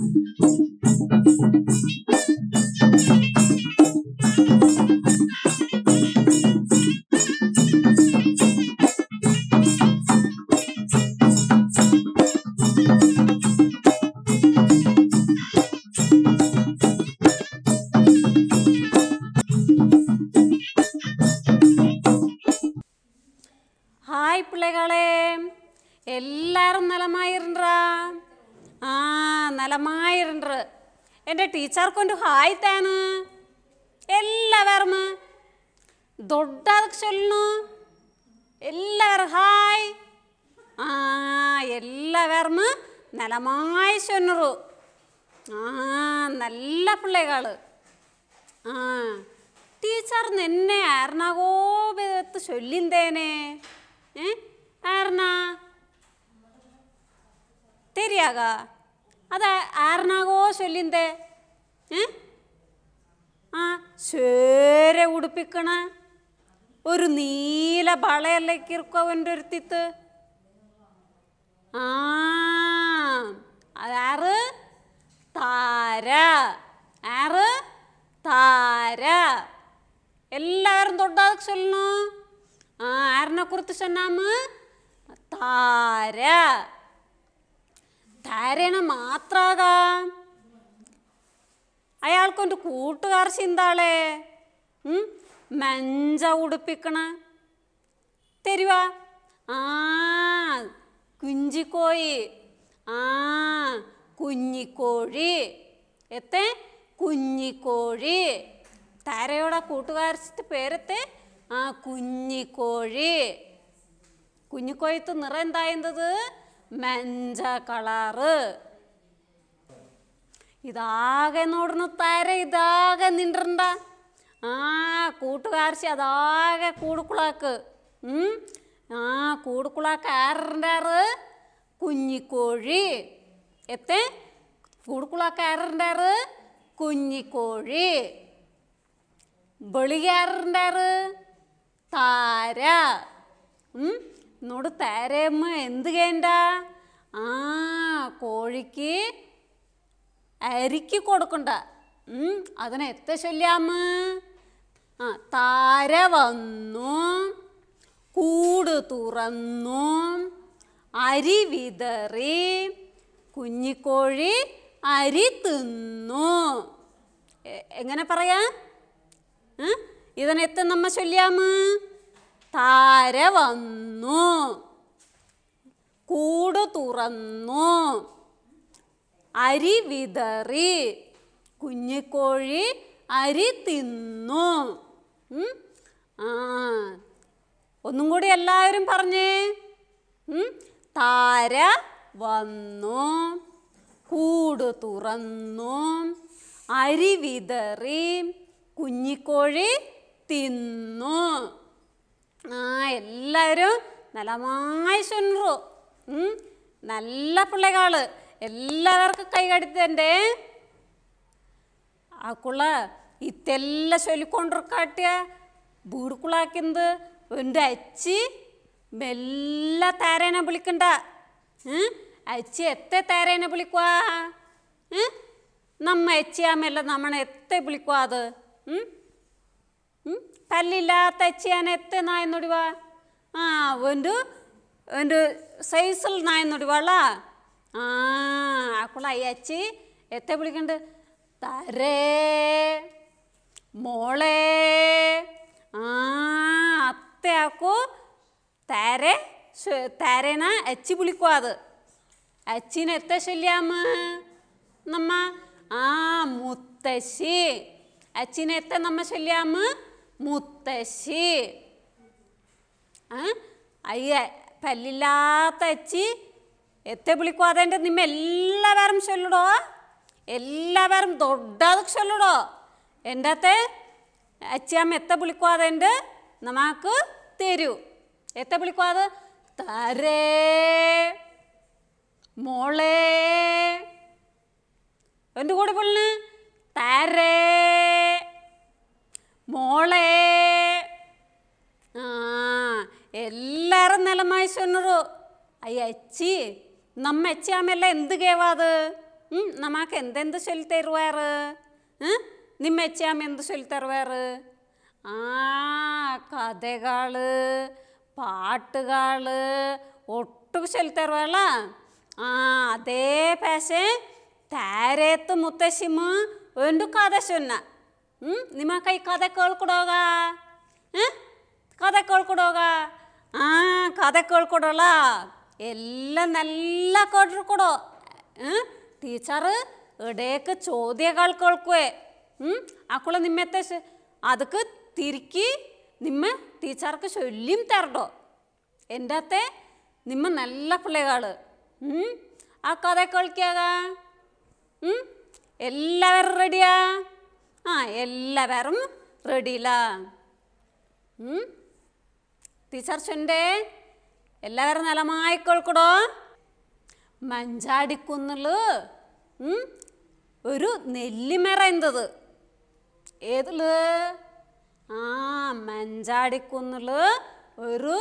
Thank you. എൻ്റെ ಟೀಚರ್ಕೊಂಡು hi താണ് എല്ലാവരും ಸೊಲ್ಲು എല്ലാവരും ഹായ് ആ എല്ലാവരും നലമായി ചൊന്നറു ആ നല്ല പിള്ളേകൾ ആ ടീച്ചർ നിന്നെ ആരണകോപത്ത് ചൊല്ലിന്തേനെ ആരണാ ആരണ അത് ആരണാകോ ചൊല്ലിന്തേ ആ ചേരെ ഉടുപ്പിക്കണ ഒരു നീല വളയല്ലേ കിർക്കോവൻ്റെ ഒരുത്തിത്ത് ആറ് താര ആറ് താര എല്ലാവരും തൊട്ടാ ചൊല്ലണം ആ ആരനെ കുറിച്ച് ചെന്നാമ് താര താരേനെ മാത്രാകാം എൻ്റെ കൂട്ടുകാർ ചിന്താളേ മെഞ്ച ഉടുപ്പിക്കണ തരുവാ ആ കുഞ്ചിക്കോഴി ആ കുഞ്ഞിക്കോഴി എത്തെ കുഞ്ഞിക്കോഴി താരയോടെ കൂട്ടുകാരിച്ചിട്ട് പേരത്തെ ആ കുഞ്ഞിക്കോഴി കുഞ്ഞിക്കോഴിത്ത് നിറം എന്തായത് മെഞ്ച കളറ് ഇതാകെ നോടുന്നു തര ഇതാകെ നിണ്ടണ്ട ആ കൂട്ടുകാർച്ച അതാകെ കൂടുക്കുളാക്ക് ആ കൂടുക്കുളാക്ക് ആരുണ്ടാറ് കുഞ്ഞിക്കോഴി എത്തേ കൂടുക്കുളാക്ക് ആരുണ്ടാറ് കുഞ്ഞിക്കോഴി വെളിക്ക് ആരണ്ടാറ് താര എന്നോട് താരയമ്മ എന്ത് കേണ്ട ആ കോഴിക്ക് അരിക്ക് കൊടുക്കണ്ട അതിന് എത്ര ചൊല്ലാമ ആ താര വന്നു കൂട് തുറന്നു അരി വിതറി കുഞ്ഞിക്കോഴി അരി തിന്നു എങ്ങനെ പറയാ ഇതിനെത്ത നമ്മ ചൊല്ലിയാമ താര വന്നു കൂട് തുറന്നു അരി വിതറി കുഞ്ഞിക്കോഴി അരി തിന്നു ആ ഒന്നും കൂടി എല്ലാവരും പറഞ്ഞേ താര വന്നു കൂട് തുറന്നു അരി വിതറി കുഞ്ഞിക്കോഴി തിന്നു ആ എല്ലാവരും നല്ല നല്ലമായി ചൊല്ലു നല്ല പിള്ളേകാള് എല്ലാവർക്കും ആ കുള ഇത്തെല്ല ചൊല്ലിക്കൊണ്ടിരിക്കാട്ടിയ വീടുക്കുളാക്കുന്നത് എൻ്റെ അച്ചി മെല്ല താരേനെ വിളിക്കണ്ട അച്ചി എത്തെ താരേനെ വിളിക്കുക നമ്മ അച്ചിയാമല്ല നമ്മളെ എത്തെ വിളിക്കുക അത് പല്ലില്ലാത്ത അച്ചിയാൻ എത്തെ നായെന്നൊടിവാ ആ ഒരു ഒരു സൈസിൽ നായെന്നൊടിവാളാ ആ ആക്കുള്ള അയച്ച് വിളിക്കണ്ട് തരേ മോളെ ആ അത്തെ ആക്കു തരെ തരേന അച്ചി വിളിക്കോ അത് അച്ചിന് എത്ത ചൊല്ലിയാമ നമ്മ ആ മുത്തശ്ശി അച്ചിന് എത്ത നമ്മ ചൊല്ലിയാമ മുത്തശ്ശി ആ അയ്യ പല്ലില്ലാത്ത അച്ചി ಎತ್ತೆಬಿಳಿಕು അതെൻ്റെ നിമ്മ എല്ലാവരും ಚೊಲ್ಲಿಡೋ എല്ലാവരും ദൊഡ്ഡത് ചൊല്ലടോ എൻ്റെ അത്തെ അച്ചിയമ്മ എത്ത വിളിക്കാതെ അതെൻ്റെ നമുക്ക് തരൂ എത്ത അത് തരേ മോളേ എൻ്റെ കൂടെ പുള്ളിന് തരേ മോളേ ആ എല്ലാവരും നിലമായി ചൊന്നറു അയ്യച്ചി ನಮ್ಮ ಎಚ್ಚಿ ಆಮೇಲೆ ಎಂದುಗೇವ ಅದು ಹ್ಞೂ ನಮಗೆ ಎಂದೆಂದು ಸೊಲ್ತಾ ಇರುವಾರ ನಿಮ್ಮ ಎಚ್ಚಿ ಆಮ ಎಂದು ಸೊಲ್ತಾ ಇರುವಾರ കഥകൾ പാട്ടുകൾ ഒട്ടും ചൊല്ലിത്തരുവല്ല ആ അതേ പേശെ താരേത്ത് മുത്തശ്ശിമ ഒരു കഥ ചൊന്ന നിമക്ക ഈ കഥ കേൾക്കൊടോക കഥ കേൾക്കൊടോക ആ കഥ കേൾക്കൊടോള എല്ലാം നല്ല കേട്ടിരിക്കടോ ടീച്ചറ് ഇടയ്ക്ക് ചോദ്യങ്ങൾ കേൾക്കുവേ ആക്കുള നിമ്മത്തെ അതൊക്കെ തിരിക്കി നിമ്മ ടീച്ചർക്ക് ശല്യം തരട്ടോ എൻ്റെ അത്തെ നിമ്മ നല്ല പിള്ളേകൾ ആ കഥ കേൾക്കിയാക എല്ലാവരും റെഡിയാ ആ എല്ലാവരും റെഡിയില്ല ടീച്ചർ ചൊണ്ടേ എല്ലാവരും നലമായി കേൾക്കടോ മഞ്ചാടിക്കുന്നിൽ ഒരു നെല്ലിമറ എന്തത് ഏതില് ആ മഞ്ചാടിക്കുന്നിൽ ഒരു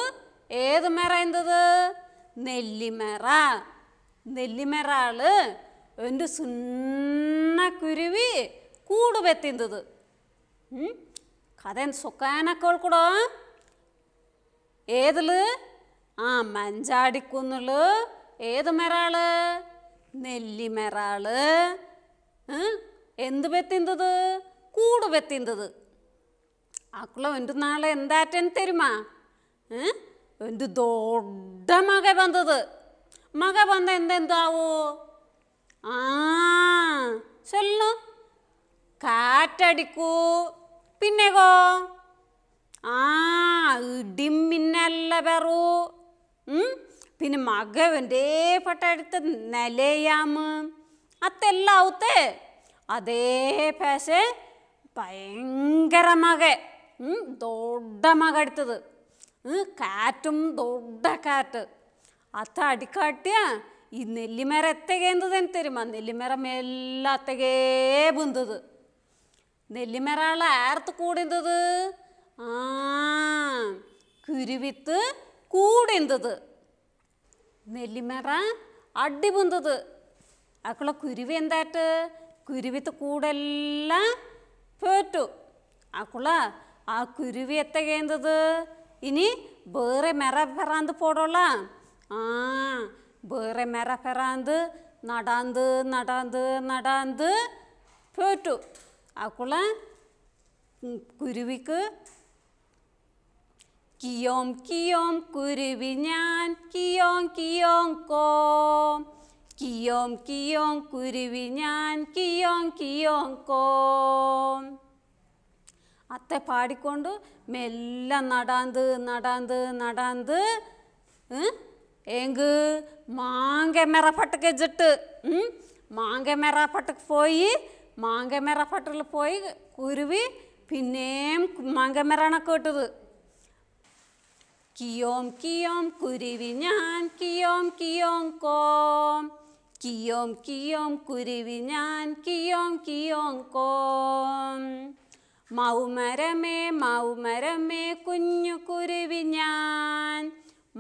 ഏത് മറ എന്തത് നെല്ലിമറ നെല്ലിമറാള് എൻ്റെ സുന്നക്കുരുവി കൂടുപെത്തിയത് കഥ സുഖാനൊക്കെ കൂടോ ഏതില് ആ മഞ്ചാടിക്കുന്നുള് ഏത് മെറാള് നെല്ലിമെറാള് എന്ത് പെത്തിന്തത് കൂട് പെത്തിന്തത് ആക്കുള്ള എൻ്റെ നാളെ എന്താറ്റൻ തരുമാ എൻ്റെ ദോഡ മക വന്നത് മക വന്ന എന്തെന്താവോ ആ ചൊല്ലു കാറ്റടിക്കൂ പിന്നെകോ ആ ഇടിമിന്നല്ല പെറൂ പിന്നെ മകവൻ്റെ പട്ടടുത്ത് നിലയാമ് അത്തെല്ലാം ഔത്തേ അതേ പേശ ഭയങ്കര മക ദൊഡ മക എടുത്തത് കാറ്റും ദൊഡ കാറ്റ് അത്ത അടിക്കാട്ടിയ ഈ നെല്ലിമേര എത്തകേന്തതന്നെ തരുമ നെല്ലിമേര മെല്ലാം അത്തകേ ബുന്തത് നെല്ലിമേരാളെ ആർത്ത് കൂടിന്തത് ആ കുരുവിത്ത് കൂടെന്തത് നെല്ലിമേറ അടിപുന്തത് അക്കുള്ള കുരുവി എന്താറ്റ് കുരുവിത്ത് കൂടെല്ലാം പോറ്റു അക്കുള്ള ആ കുരുവി എത്തകേന്തത് ഇനി വേറെ മെറ പെറാന്ത് പോടോള ആ വേറെ മെറ പെറാന്ത് നടാന്ത് നടാന്ത് നടാന്ത് പോറ്റു അക്കുള്ള കുരുവിക്ക് കിയോം കിയോം കുരുവി ഞാൻ കിയോം കിയോം കോം കിയോം കിയോം കുരുവി ഞാൻ കിയോം കിയോം കോം അത്ത പാടിക്കൊണ്ട് മെല്ലെ നടാന്ത് നടാന്ത് നടാന്ത് എങ്ക് മാങ്കമെറ പട്ടക്ക് ജിട്ട് മാങ്കമെറ പട്ടക്ക് പോയി മാങ്കമെറ പട്ടിൽ പോയി കുരുവി പിന്നെയും മാങ്കമെറാണൊക്കെ ഇട്ടത് കിയോം കിയോം കുരുവി ഞാൻ കിയോം കിയോം കോം കിയോം കിയോം കുരുവി ഞാൻ കിയോം കിയോം കോം മൗമരമേ മൗമരമേ കുഞ്ഞു കുരുവി ഞാൻ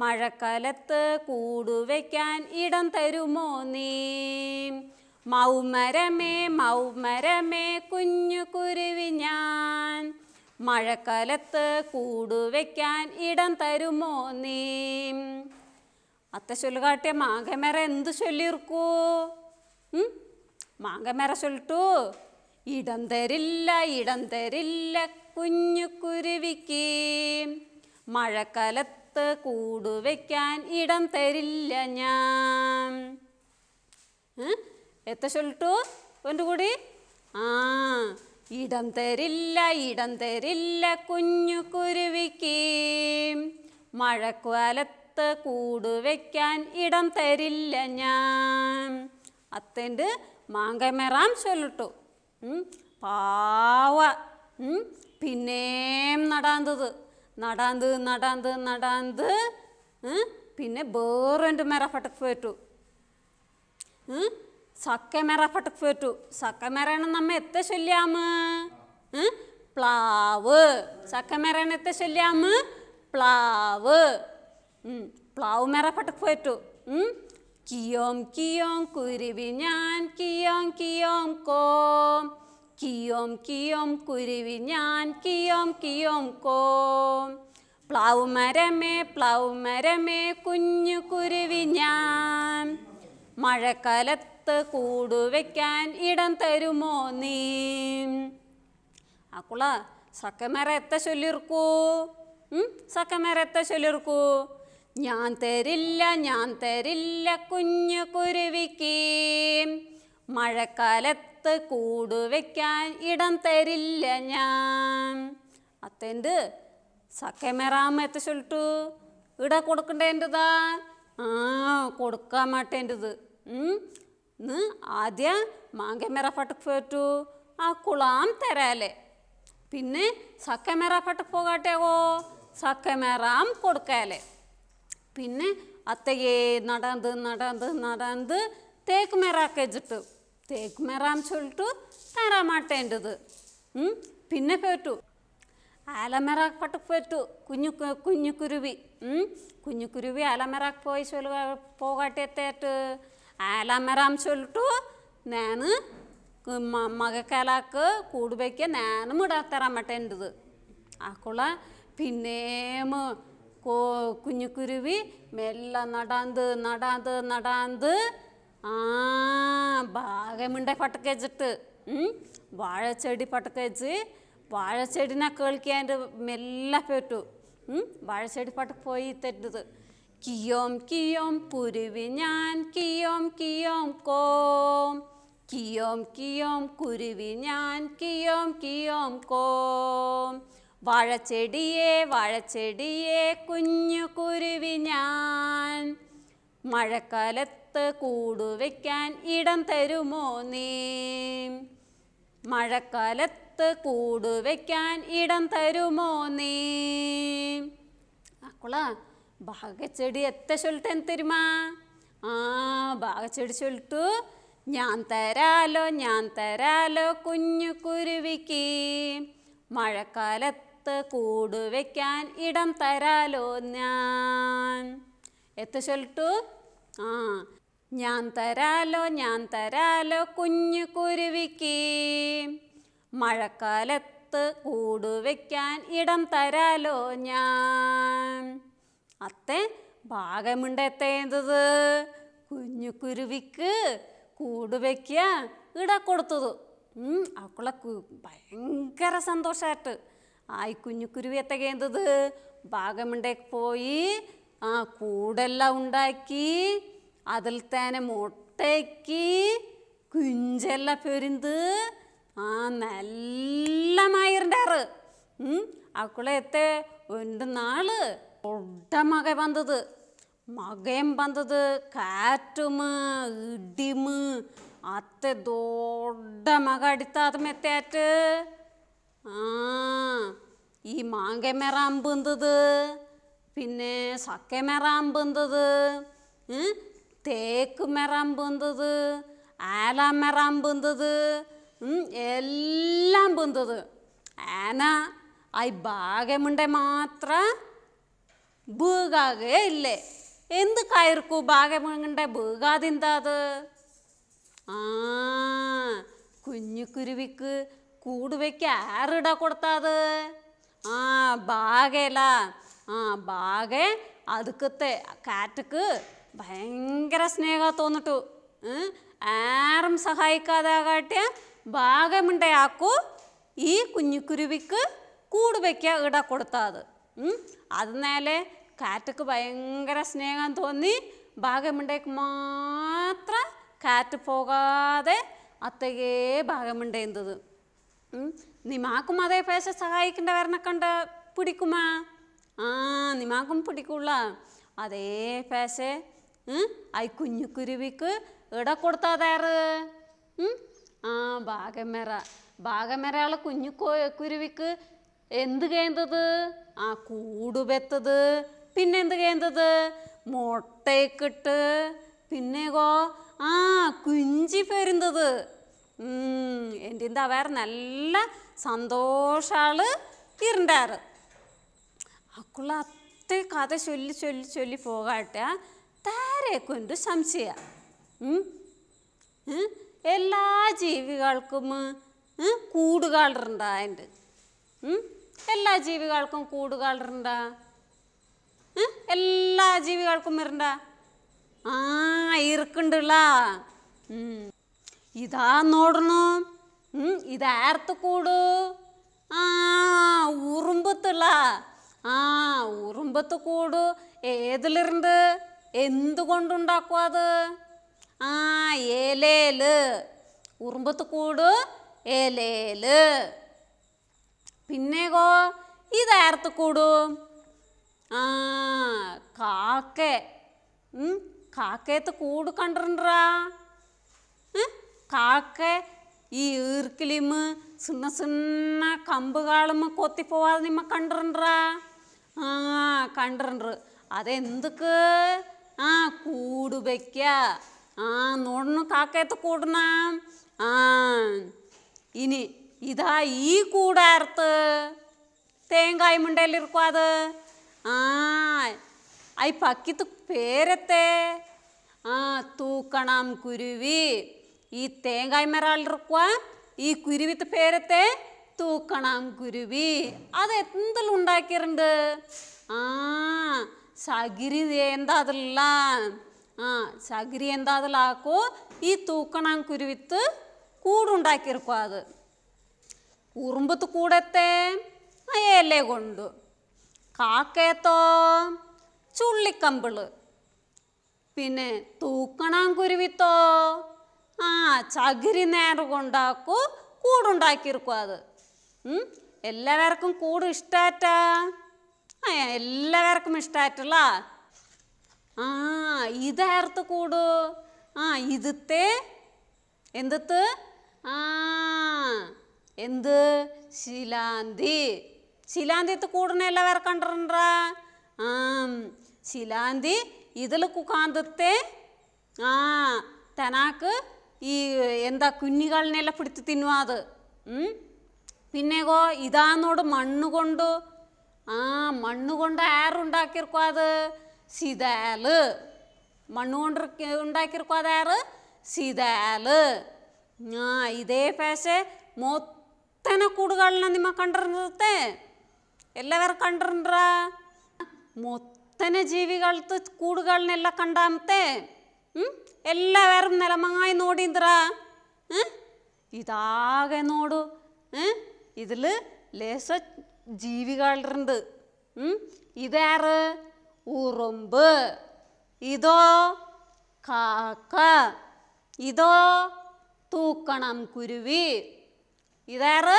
മഴക്കാലത്ത് കൂടുവയ്ക്കാൻ ഇടം തരുമോ നീ മൗമരമേ മൗമരമേ കുഞ്ഞു കുരുവി ഞാൻ മഴക്കാലത്ത് കൂടുവെക്കാൻ ഇടം തരുമോ നീ അത്ത ചൊല്ലുകാട്ടിയ മാങ്കമേര എന്ത് ചൊല്ലിയിരിക്കൂ മാങ്കമേര ചൊല്ലിട്ടു ഇടം തരില്ല ഇടം തരില്ല കുഞ്ഞു കുരുവിക്ക് മഴക്കാലത്ത് കൂടുവെക്കാൻ ഇടം തരില്ല ഞാൻ എത്ത ചൊല്ലിട്ടു ഒൻ്റെ കൂടി ആ ഇടം തരില്ല ഇടം തരില്ല കുഞ്ഞു കുരുവിക്ക് മഴക്കാലത്ത് കൂട് ഇടം തരില്ല ഞാൻ അത്തേൻ്റെ മാങ്കമെറാം ചൊല്ലിട്ടു പാവ പിന്നെയും നടാന്തത് നടാന്ത് നടാന്ത് നടാന്ത് പിന്നെ വേറെ എൻ്റെ മെറഫട്ടക്ക് പോയിട്ടു പട്ടക്ക് പട്ടു സക്കമരണം നമ്മ എത്ത ചൊല്ലാമ് പ്ലാവ് സക്കമരണം എത്ത ചൊല്ലാമ് പ്ലാവ് പ്ലാവ് പട്ടക്ക് പട്ടു കിയോം കിയോം കുരുവി ഞാൻ കിയോം കിയോം കോം കിയോം കിയോം കുരുവി ഞാൻ കിയോം കിയോം കോം പ്ലാവ് മരമേ പ്ലാവ് മരമേ കുഞ്ഞു കുരുവി ഞാൻ മഴക്കാലത്ത് ചേർത്ത് കൂടുവെക്കാൻ ഇടം തരുമോ നീ അക്കുള സക്കമേറെ എത്ത ചൊല്ലിർക്കൂ സക്കമേറെ എത്ത ചൊല്ലിർക്കൂ ഞാൻ തരില്ല ഞാൻ തരില്ല കുഞ്ഞ കുരുവിക്ക് മഴക്കാലത്ത് കൂടുവെക്കാൻ ഇടം തരില്ല ഞാൻ അത്തേണ്ട് അത്തേൻ്റെ എത്ത ചൊല്ലിട്ടു ഇട കൊടുക്കണ്ടേൻ്റെതാ ആ കൊടുക്കാൻ മാട്ടേൻ്റെത് ന്ന് ആദ്യ മാങ്കമേറ ഫട്ടക്ക് പോയിട്ടു ആ കുളാം തരാലേ പിന്നെ സക്കമേറ ഫട്ടക്ക് പോകാട്ടേവോ സക്കമേറാം കൊടുക്കാലേ പിന്നെ അത്തയേ നടന്ന് നടന്ന് നടന്ന് തേക്ക് മെറാക്ക് വെച്ചിട്ട് തേക്ക് മേറാം ചൊല്ലിട്ടു തരാമാട്ടേണ്ടത് പിന്നെ പോയിട്ടു ആലമേറാക്ക് പട്ടക്ക് പോയിട്ടു കുഞ്ഞു കുഞ്ഞു കുരുവി കുഞ്ഞു കുരുവി ആലമേറാക്ക് പോയി ചൊല്ലുക പോകാട്ടേത്തേറ്റ് ಆಲಮರಾಮ್ ಚೊಲ್ಟು ನಾನು ಮಗ ಕಾಲಕ್ಕೆ ഞാനും ನಾನು മുടാത്തറ മട്ടേണ്ടത് ആ കുള പിന്നേം കോ കുഞ്ഞുക്കുരുവി മെല്ല നടാന്ത് നടാന്ത് നടാന്ത് ആ ബാഗമുണ്ട പട്ടക്കച്ചിട്ട് വാഴച്ചെടി പട്ടക്കച്ച് വാഴച്ചെടിനെ കേൾക്കാൻ്റെ മെല്ലെ പെട്ടു വാഴച്ചെടി പട്ട പോയി തെറ്റത് കിയോം കിയോം കുരുവി ഞാൻ കിയോം കിയോം കോം കിയോം കിയോം കുരുവി ഞാൻ കിയോം കിയോം കോം വാഴച്ചെടിയെ വാഴച്ചെടിയെ കുഞ്ഞു കുരുവി ഞാൻ മഴക്കാലത്ത് കൂടുവയ്ക്കാൻ ഇടം തരുമോ നീ മഴക്കാലത്ത് കൂടുവയ്ക്കാൻ ഇടം തരുമോ നീ അക്കുള ಬಾಗಚಡಿ ಎತ್ತ ಸೊಲ್ತೆ ಅಂತರಿಮಾ ಆ ಬಾಗಚಡಿ ಸೊಲ್ಟು ഞാൻ തരാലോ ഞാൻ തരാലോ കുഞ്ഞു കുരുവിക്ക് മഴക്കാലത്ത് കൂട് വയ്ക്കാൻ ഇടം തരാലോ ഞാൻ എത്തു ചൊല്ലു ആ ഞാൻ തരാലോ ഞാൻ തരാലോ കുഞ്ഞു കുരുവിക്ക് മഴക്കാലത്ത് കൂട് വയ്ക്കാൻ ഇടം തരാലോ ഞാൻ കുഞ്ഞു ഭാഗമുണ്ടെത്തേണ്ടത് കുഞ്ഞുക്കുരുവിക്ക് കൂടുവയ്ക്ക ഇട കൊടുത്തത് അവക്കുള്ള ഭയങ്കര സന്തോഷമായിട്ട് ആയി കുരുവി എത്തകേണ്ടത് ഭാഗമുണ്ടേക്ക് പോയി ആ കൂടെല്ലാം ഉണ്ടാക്കി അതിൽ തന്നെ മുട്ടയ്ക്ക് കുഞ്ചെല്ലാം പെരിന്ത് ആ നല്ല മയറിൻ്റെ ആറ് അവക്കുള്ള എത്തേ ഉണ്ട് നാള് ഒട്ട വന്നത് മകൻ വന്നത് കാറ്റും ഇടിയും അത്തെ ദോഡ മക അടിത്താത് ആ ഈ മാങ്കമേറാൻ പന്തത് പിന്നെ സക്കമേറാൻ പന്തത് തേക്ക് മെറാൻ ആലാം ആലാമെറാൻ പന്തത് എല്ലാം പന്തത് ആന ഐ ഭാഗമുണ്ടെ മാത്രം ಬೀಗಾಗೇ എന്ത് കയർക്കു ಆಯಿರ್ಕು ಬಾಗೆ ಮಂಗಂಡೆ ಬೀಗಾದಿಂದ ಅದು ആ കുഞ്ഞുക്കുരുവിക്ക് കൂടുവയ്ക്ക് ആരിട കൊടുത്താത് ആ ബാഗേല ആ ബാഗെ അതുക്കത്തെ കാറ്റക്ക് ഭയങ്കര സ്നേഹ തോന്നിട്ടു ആരും സഹായിക്കാതെ ആകാട്ടിയ ബാഗമുണ്ടയാക്കു ഈ കുഞ്ഞുക്കുരുവിക്ക് കൂടുവയ്ക്ക് ഇട കൊടുത്താത് അതിനാലെ കാറ്റക്ക് ഭയങ്കര സ്നേഹം തോന്നി ഭാഗമുണ്ടേക്ക് മാത്രം കാറ്റ് പോകാതെ അത്തകേ ഭാഗമുണ്ടേന്തത് നിമാക്കും അതേ പേശ സഹായിക്കേണ്ട കണ്ട് പിടിക്കുമാ ആ നിമാക്കും പിടിക്കുള്ള അതേ പേശ ഐ കുഞ്ഞു കുരുവിക്ക് ഇട കൊടുത്താതേറ് ആ ഭാഗമേറ ഭാഗമേറയാളെ കുഞ്ഞു കുരുവിക്ക് എന്ത് കേന്തത് ആ കൂടുപെത്തത് പിന്നെ എന്ത് കേന്തത് പിന്നെ പിന്നെകോ ആ കുഞ്ചി പെരുന്നത് എൻ്റെ വേറെ നല്ല സന്തോഷാള് ഇരുണ്ടാറ് അക്കുള്ള അത്തേ കഥ ചൊല്ലി ചൊല്ലി ചൊല്ലി പോകാട്ട താരെ കൊണ്ട് സംശയ എല്ലാ ജീവികൾക്കും കൂടുകളുണ്ടായിട്ട് എല്ലാ ജീവികൾക്കും കൂടുകൾ ഇരുണ്ട എല്ലാ ജീവികൾക്കും വരണ്ട ആ ഇരുക്കുണ്ടല്ല ഇതാ നോടണു ഇതാർത്ത് കൂടു ആ ഉറുമ്പത്തുള്ള ആ ഉറുമ്പത്ത് കൂടു ഏതിലിരുണ്ട് എന്തുകൊണ്ടുണ്ടാക്കും അത് ആ ഏലേല് ഉറുമ്പത്ത് കൂടു ഏലേല് പിന്നെകോ ഇതാർത്ത് കൂടൂ ആ കാക്കേ കാക്കയത്ത് കൂട് കണ്ടിട്ടുണ്ടാ കാക്ക ഈ ഈർക്കിലിമ് സുന്ന സുന്ന കമ്പുകാളും കൊത്തിപ്പോവാതെ നിമ്മ കണ്ടിട്ടുണ്ടാ ആ കണ്ടിട്ടുണ്ട് അതെന്തുക്ക് ആ കൂട് വയ്ക്ക ആ നോടണു കാക്കയത്ത് കൂടണം ആ ഇനി ಇದ ಈ ಕೂಡಾರ್ತ ತೇಂಗಾಯಿ ಮುಂಡೆಯಲ್ಲಿರ್ಕೋ ಅದು ಹಾಂ ಐ ಪಕ್ಕಿತ್ತು ಪೇರತ್ತೆ ಹಾಂ ತೂಕಣಂ ಕುರುವಿ ಈ ತೇಂಗಾಯಿ ಮರ ಅಲ್ಲಿರ್ಕೋ ഈ കുരുവിത്ത് പേരത്തെ തൂക്കണം കുരുവി അത് എന്തെല്ലാം ഉണ്ടാക്കിയിട്ടുണ്ട് ആ ചകിരി എന്താ അതില്ല ആ ചകിരി എന്താ അതിലാക്കോ ഈ തൂക്കണം കുരുവിത്ത് കൂടുണ്ടാക്കിയിരിക്കും അത് ഉറുമ്പത്ത് കൂടത്തെ അയല കൊണ്ട് കാക്കേത്തോ ചുള്ളിക്കമ്പിള് പിന്നെ തൂക്കണം കുരുവിത്തോ ആ ചകിരി നേരം കൂടുണ്ടാക്കിയിരിക്കും അത് എല്ലാവർക്കും കൂട് ഇഷ്ടാറ്റാ ആ എല്ലാവർക്കും ഇഷ്ടായിട്ടുള്ള ആ ഇതാർത്ത് കൂട് ആ ഇതത്തെ എന്തത്ത് ആ എന്ത് ശിലാന്തി ശിലാന്തിത്ത് കൂടനെ വേറെ കണ്ടിട്ടുണ്ടാ ആ ശിലാന്തി ഇതിൽ കുക്കാന്തത്തെ ആ തനാക്ക് ഈ എന്താ കുഞ്ഞുകളിനെല്ലാം പിടിച്ച് തിന്നുവാത് അത് പിന്നെയോ ഇതാന്നോട് മണ്ണ് കൊണ്ട് ആ മണ്ണ് കൊണ്ട് ആരുണ്ടാക്കിയിരിക്കും അത് സിതാല് മണ്ണ് കൊണ്ട് ഉണ്ടാക്കിയിരിക്കും അത് ആറ് സിതാല് ആ ഇതേ പേശ മൊത്തം ತೆನ ಕೂಡುಗಳನ್ನ ನಿಮ್ಮ ಕಂಡಿರುತ್ತೆ ಎಲ್ಲವರ ಕಂಡ್ರ മൊത്തനെ ജീവികൾക്ക് കൂടുകളിനെല്ലാം കണ്ടാമത്തെ എല്ലാവരും നിലമങ്ങായി നോടിന്ത്ര ഇതാകെ നോടു ഇതിൽ ലേശ ജീവികളുണ്ട് ഇതാറ് ഉറുമ്പ് ഇതോ കാക്ക ഇതോ തൂക്കണം കുരുവി ഇതാറ്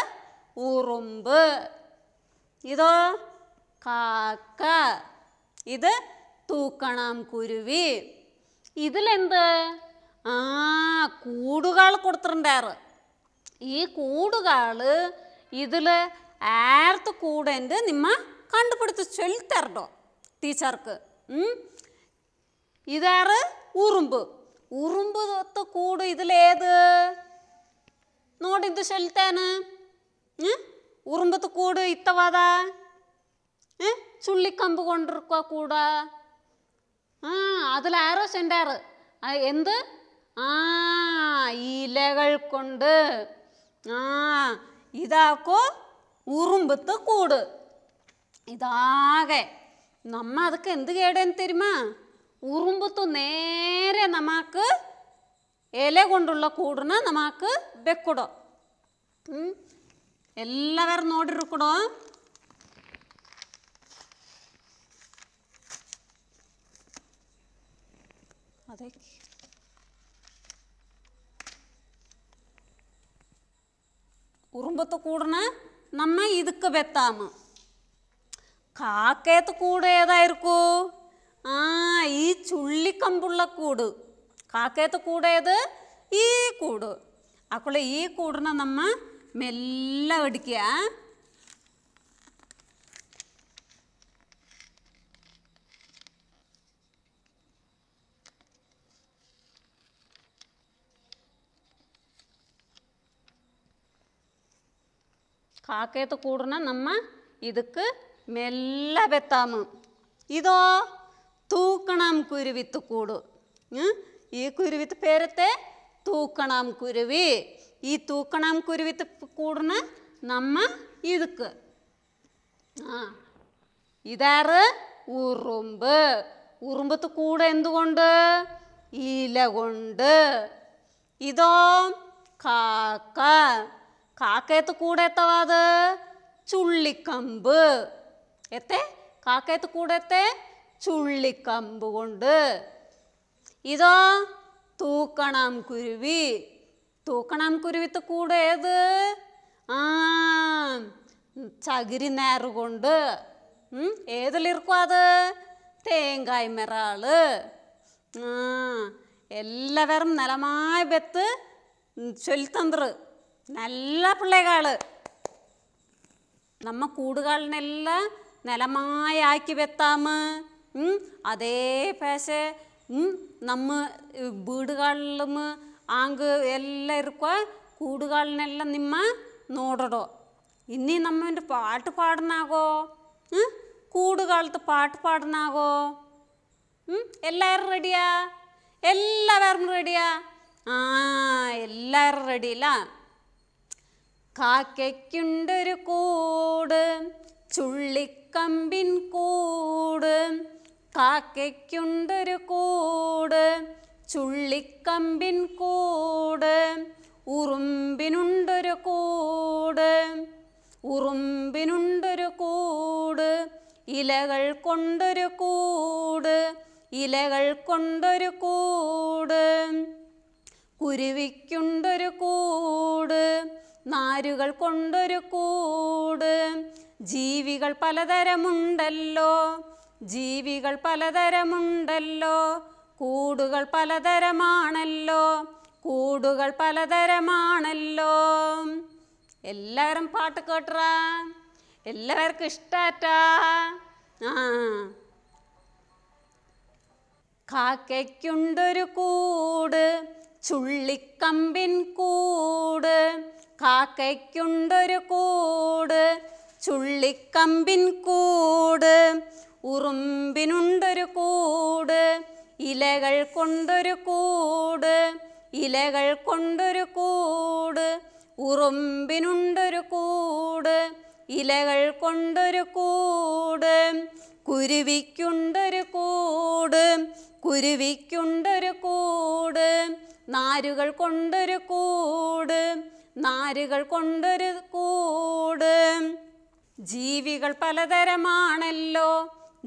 ഉറുമ്പ് ഇതോ കാക്ക ഇത് തൂക്കണം കുരുവി ഇതിലെന്ത് ആ കൂടുകൾ കൊടുത്തിട്ടുണ്ടാറ് ഈ കൂടുകൾ ഇതിൽ ആർത്ത് കൂടെൻ്റ് നിമ്മ കണ്ടുപിടിച്ച് ചൊല്ലിത്തരട്ടോ ടീച്ചർക്ക് ഇതാറ് ഉറുമ്പ് ഉറുമ്പ് കൂട് ഇതിലേത് ನೋಡಿದ್ದು ಶಲ್ತಾನ ಉರುಂಬದ ಕೂಡು ಇತ್ತವಾದ ചുള്ളി കമ്പ് കൊണ്ടിരിക്കുക കൂടെ ആ അതിൽ ആരോ സെൻഡാറ് എന്ത് ആ ഇലകൾ കൊണ്ട് ആ ഇതാക്കോ ഉറുമ്പത്ത് കൂട് ഇതാകെ നമ്മ അതൊക്കെ എന്ത് കേടേന്ന് തരുമാ ഉറുമ്പത്ത് നേരെ നമുക്ക് ಎಲೆ ಗುಂಡುಳ್ಳ ಕೂಡ್ರನ್ನ ನಮಕ್ ಬೆಕ್ಕುಡು ಹ್ಞೂ ಎಲ್ಲವರು ನೋಡಿರು ಕೂಡ ಅದೇ ಉರುಂಬತ್ತು ಕೂಡ್ರನ್ನ நம்ம இதுக்கு பெத்தாம காக்கேத்து கூடு ஏதா இருக்கும் ஆ ஈ சுள்ளி கம்புள்ள கூடு ಕಾಕೇತು ಕೂಡೇದು ಈ ಕೂಡು ಆಕುಳೆ ಈ ಕೂಡನ್ನ ನಮ್ಮ ಮೆಲ್ಲ ಒಡ್ಕಿಯ കാക്കയത്ത് കൂടുന്ന നമ്മ ഇതുക്ക് മെല്ല ബെത്താമു ഇതോ തൂക്കണം കുരുവിത്ത് കൂടു ഈ കുരുവിത്ത് പേരത്തെ തൂക്കണം കുരുവി ഈ തൂക്കണം കുരുവിത്ത് കൂടണ നമ്മ ഇതുക്ക് ആ ഇതാറ് ഉറുമ്പ് ഉറുമ്പത്ത് കൂടെ എന്തുകൊണ്ട് ഇല കൊണ്ട് ഇതോ കാക്ക കാക്കയത്ത് കൂടെ എത്തവാത് ചുള്ളിക്കമ്പ് എത്തേ കാക്കയത്ത് കൂടെ എത്തേ ചുള്ളിക്കമ്പ് കൊണ്ട് இதோ தூக்கணாம் குருவி தூக்கணாம் കുരുവിത്ത് കൂട് ഏത് ആ ചകിരി നേറുകൊണ്ട് ഏതിലിരിക്കും അത് തേങ്കായ് മെറാള് ആ എല്ലാവരും നിലമായ ബെത്ത് ചൊല്ലിത്തന്ത്ര് നല്ല പിള്ളേകാള് നമ്മ കൂടുകാളിനെല്ലാം നിലമായാക്കി ബെത്താമ് അതേ പേശ ನಮ್ಮ വീടുകളിലും ಆಂಗ್ എല്ലാം ಇರ್ಕ കൂടുകളിനെല്ലാം നിമ്മ നോടടോ ഇനി നമ്മൻ്റെ പാട്ട് പാടുന്നാകോ കൂടുകാലത്ത് പാട്ട് പാടുന്നാകോ എല്ലാവരും റെഡിയാ എല്ലാവരും റെഡിയാ ആ എല്ലാവരും റെഡിയില്ല കാക്കയ്ക്കുണ്ടൊരു കൂട് ചുള്ളിക്കമ്പിൻ കൂട് കാക്കയ്ക്കുണ്ടൊരു കൂട് ചുള്ളിക്കമ്പിൻ കൂട് ഉറുമ്പിനുണ്ടൊരു കൂട് ഉറുമ്പിനുണ്ടൊരു കൂട് ഇലകൾ കൊണ്ടൊരു കൂട് ഇലകൾ കൊണ്ടൊരു കൂട് കുരുവിക്കുണ്ടൊരു കൂട് നാരുകൾ കൊണ്ടൊരു കൂട് ജീവികൾ പലതരമുണ്ടല്ലോ ജീവികൾ പലതരമുണ്ടല്ലോ കൂടുകൾ പലതരമാണല്ലോ കൂടുകൾ പലതരമാണല്ലോ എല്ലാവരും പാട്ട് കേട്ടറാ എല്ലാവർക്കും ഇഷ്ടാറ്റാ ആ കാക്കയ്ക്കുണ്ടൊരു കൂട് ചുള്ളിക്കമ്പിൻ കൂട് കാക്കയ്ക്കുണ്ടൊരു കൂട് ചുള്ളിക്കമ്പിൻ കൂട് ഉറുമ്പിനുണ്ടൊരു കൂട് ഇലകൾ കൊണ്ടൊരു കൂട് ഇലകൾ കൊണ്ടൊരു കൂട് ഉറുമ്പിനുണ്ടൊരു കൂട് ഇലകൾ കൊണ്ടൊരു കൂട് കുരുവിക്കുണ്ടൊരു കൂട് കുരുവിക്കുണ്ടൊരു കൂട് നാരുകൾ കൊണ്ടൊരു കൂട് നാരുകൾ കൊണ്ടൊരു കൂട് ജീവികൾ പലതരമാണല്ലോ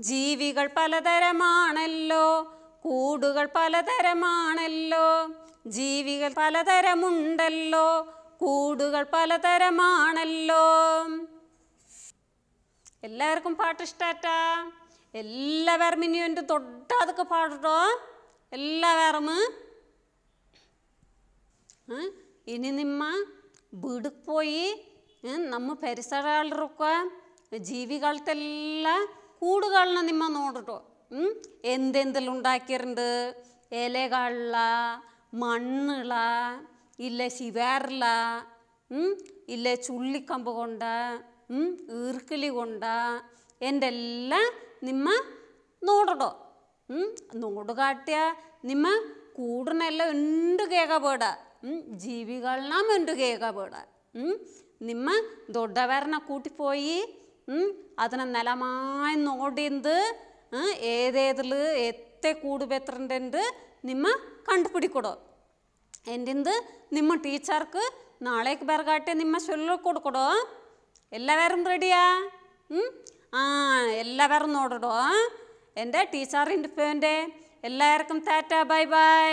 ജീവികൾ പലതരമാണല്ലോ കൂടുകൾ പലതരമാണല്ലോ ജീവികൾ പലതരമുണ്ടല്ലോ കൂടുകൾ പലതരമാണല്ലോ എല്ലാവർക്കും പാട്ട് ഇഷ്ടാറ്റാ എല്ലാവരും ഇനി എൻ്റെ തൊട്ടാതൊക്കെ പാടട്ടോ എല്ലാവരും ഇനി നിമ്മ ಬಿಡಕ್ಕೆ പോയി നമ്മ ಪರಿಸರ ಅಲ್ರಕ್ಕ ಹೂಡುಗಳನ್ನ നിമ്മ ನೋಡ್ರು ಹ್ಞೂ ഇലകള ಉಂಡಾಕಿರಂಡು ഇല്ല ಮಣ್ಣುಳ ഇല്ല ചുള്ളിക്കമ്പ് കൊണ്ട് ഈർക്കിളി കൊണ്ട് എൻ്റെ എല്ലാം നിമ്മ നോടടോ നോട് കാട്ടിയ നിമ്മ കൂടനെല്ലാം ഉണ്ട് കേൾക്കപേട ജീവികളെല്ലാം കേക പേട നിമ്മ ദൊഡവരനെ കൂട്ടിപ്പോയി അതിനെ നിലമായി നോടിന്ത് ഏതേതിൽ എത്തെ കൂട് നിമ്മ കണ്ടുപിടിക്കൊടോ എന്തിന്ത് നിമ്മ ടീച്ചർക്ക് നാളേക്ക് ബെറകാട്ടെ നിമ്മ കൊടുക്കടോ എല്ലാവരും റെഡിയാ ആ എല്ലാവരും നോടടോ എൻ്റെ ടീച്ചർ ഇൻഡിപ്പൻ്റെ എല്ലാവർക്കും ടാറ്റ ബൈ ബൈ